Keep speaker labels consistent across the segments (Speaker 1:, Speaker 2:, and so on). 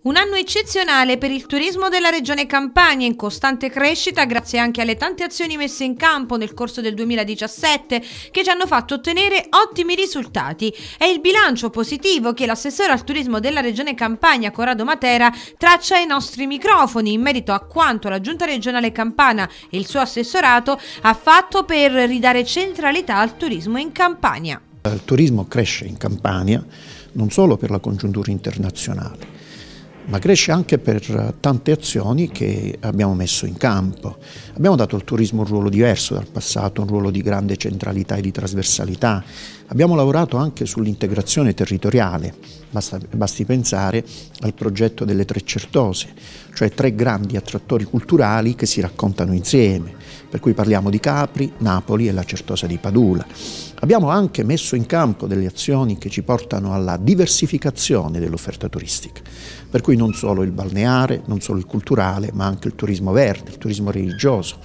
Speaker 1: Un anno eccezionale per il turismo della regione Campania in costante crescita grazie anche alle tante azioni messe in campo nel corso del 2017 che ci hanno fatto ottenere ottimi risultati. È il bilancio positivo che l'assessore al turismo della regione Campania Corrado Matera traccia ai nostri microfoni in merito a quanto la giunta regionale Campana e il suo assessorato ha fatto per ridare centralità al turismo in Campania.
Speaker 2: Il turismo cresce in Campania non solo per la congiuntura internazionale ma cresce anche per tante azioni che abbiamo messo in campo. Abbiamo dato al turismo un ruolo diverso dal passato, un ruolo di grande centralità e di trasversalità. Abbiamo lavorato anche sull'integrazione territoriale, basta, basti pensare al progetto delle tre certose, cioè tre grandi attrattori culturali che si raccontano insieme, per cui parliamo di Capri, Napoli e la certosa di Padula. Abbiamo anche messo in campo delle azioni che ci portano alla diversificazione dell'offerta turistica, per cui non solo il balneare, non solo il culturale, ma anche il turismo verde, il turismo religioso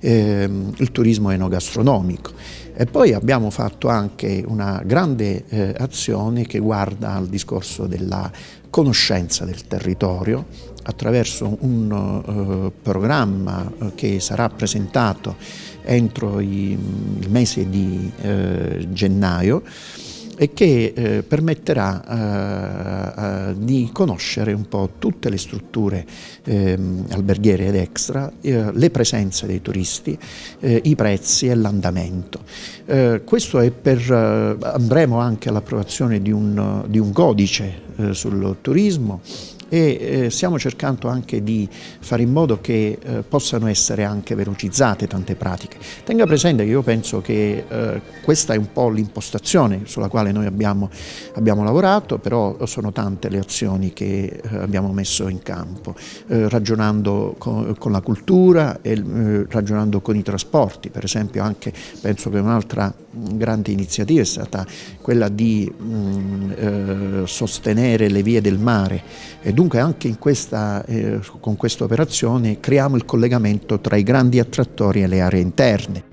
Speaker 2: ehm, il turismo enogastronomico. E poi abbiamo fatto anche una grande eh, azione che guarda al discorso della conoscenza del territorio attraverso un eh, programma eh, che sarà presentato entro i, il mese di eh, gennaio e che eh, permetterà eh, di conoscere un po' tutte le strutture ehm, alberghiere ed extra, eh, le presenze dei turisti, eh, i prezzi e l'andamento. Eh, questo è per, andremo anche all'approvazione di, di un, codice sul turismo e eh, stiamo cercando anche di fare in modo che eh, possano essere anche velocizzate tante pratiche. Tenga presente che io penso che eh, questa è un po' l'impostazione sulla quale noi abbiamo, abbiamo, lavorato, però sono tante le azioni che eh, abbiamo messo in campo, eh, ragionando con, con, la cultura e eh, ragionando con i trasporti, per esempio anche penso che un'altra grande iniziativa è stata quella di mh, sostenere le vie del mare ed Dunque anche questa, eh, con questa operazione creiamo il collegamento tra i grandi attrattori e le aree interne.